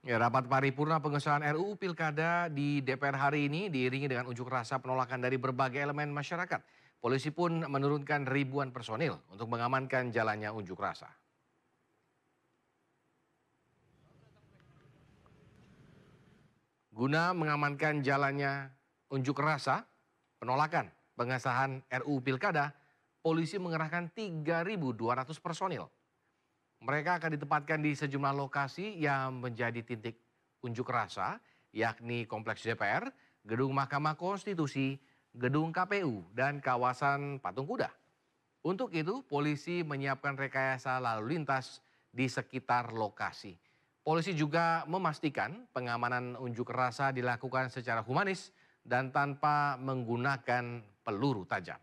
Ya, rapat paripurna pengesahan RUU Pilkada di DPR hari ini diiringi dengan unjuk rasa penolakan dari berbagai elemen masyarakat. Polisi pun menurunkan ribuan personil untuk mengamankan jalannya unjuk rasa. Guna mengamankan jalannya unjuk rasa penolakan pengesahan RUU Pilkada, polisi mengerahkan 3.200 personil mereka akan ditempatkan di sejumlah lokasi yang menjadi titik unjuk rasa, yakni Kompleks DPR, Gedung Mahkamah Konstitusi, Gedung KPU, dan kawasan Patung Kuda. Untuk itu, polisi menyiapkan rekayasa lalu lintas di sekitar lokasi. Polisi juga memastikan pengamanan unjuk rasa dilakukan secara humanis dan tanpa menggunakan peluru tajam.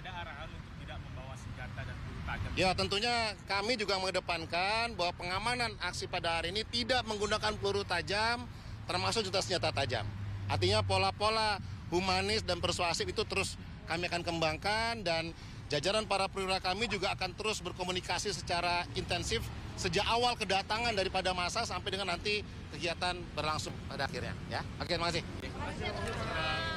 ada arahan untuk tidak membawa senjata dan peluru tajam? Ya, tentunya kami juga mengedepankan bahwa pengamanan aksi pada hari ini tidak menggunakan peluru tajam, termasuk juta senjata tajam. Artinya pola-pola humanis dan persuasif itu terus kami akan kembangkan dan jajaran para perwira kami juga akan terus berkomunikasi secara intensif sejak awal kedatangan daripada masa sampai dengan nanti kegiatan berlangsung pada akhirnya ya. Oke, terima kasih. Terima kasih.